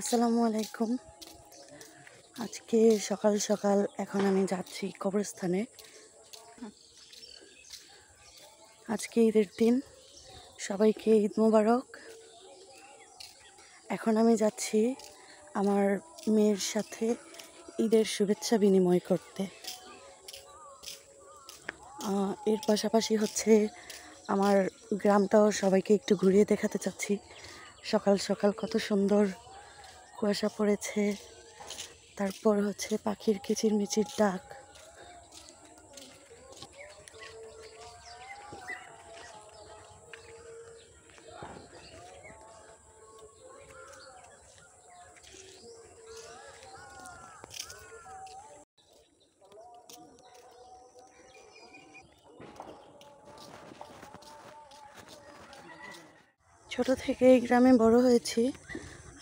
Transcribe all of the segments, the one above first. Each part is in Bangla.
আসসালামু আলাইকুম আজকে সকাল সকাল এখন আমি যাচ্ছি কবরস্থানে আজকে ঈদের দিন সবাইকে ঈদ মোবারক এখন আমি যাচ্ছি আমার মেয়ের সাথে ঈদের শুভেচ্ছা বিনিময় করতে এর পাশাপাশি হচ্ছে আমার গ্রামটাও সবাইকে একটু ঘুরিয়ে দেখাতে চাচ্ছি সকাল সকাল কত সুন্দর কুয়াশা পড়েছে তারপর হচ্ছে পাখির কিচিরমিচির ডাক ছোট থেকে এই গ্রামে বড় হয়েছি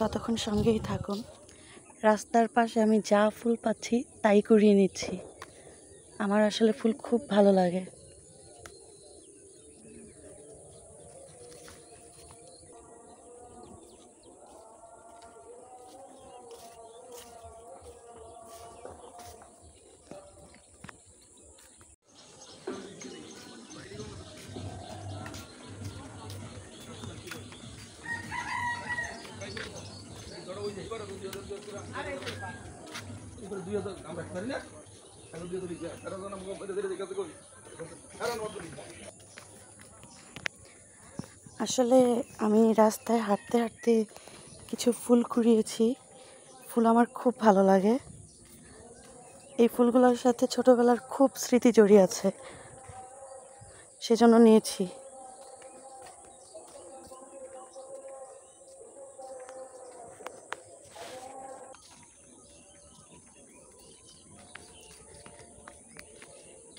ততক্ষণ সঙ্গেই থাকুন রাস্তার পাশে আমি যা ফুল পাচ্ছি তাই করিয়ে নিচ্ছি আমার আসলে ফুল খুব ভালো লাগে আসলে আমি রাস্তায় হাঁটতে হাঁটতে কিছু ফুল কুড়িয়েছি ফুল আমার খুব ভালো লাগে এই ফুলগুলোর সাথে ছোটবেলার খুব স্মৃতি জড়িয়ে আছে সেজন্য নিয়েছি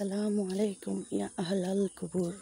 السلام عليكم يا أهل القبور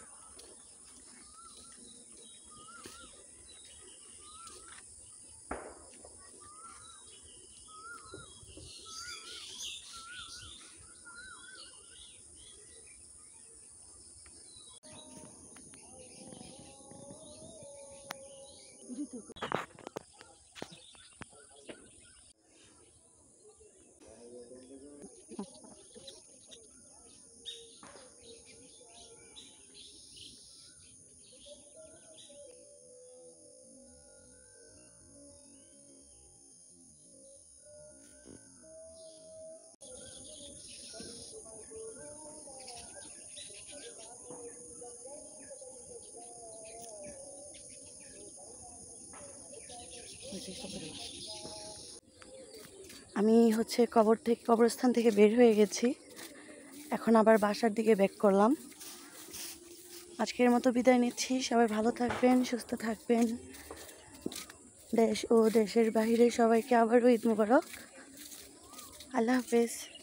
আমি হচ্ছে কবর থেকে কবরস্থান থেকে বের হয়ে গেছি এখন আবার বাসার দিকে ব্যাক করলাম আজকের মতো বিদায় নিচ্ছি সবাই ভালো থাকবেন সুস্থ থাকবেন দেশ ও দেশের বাহিরে সবাইকে আবারও ঈদ মুবারক আল্লাহ হাফেজ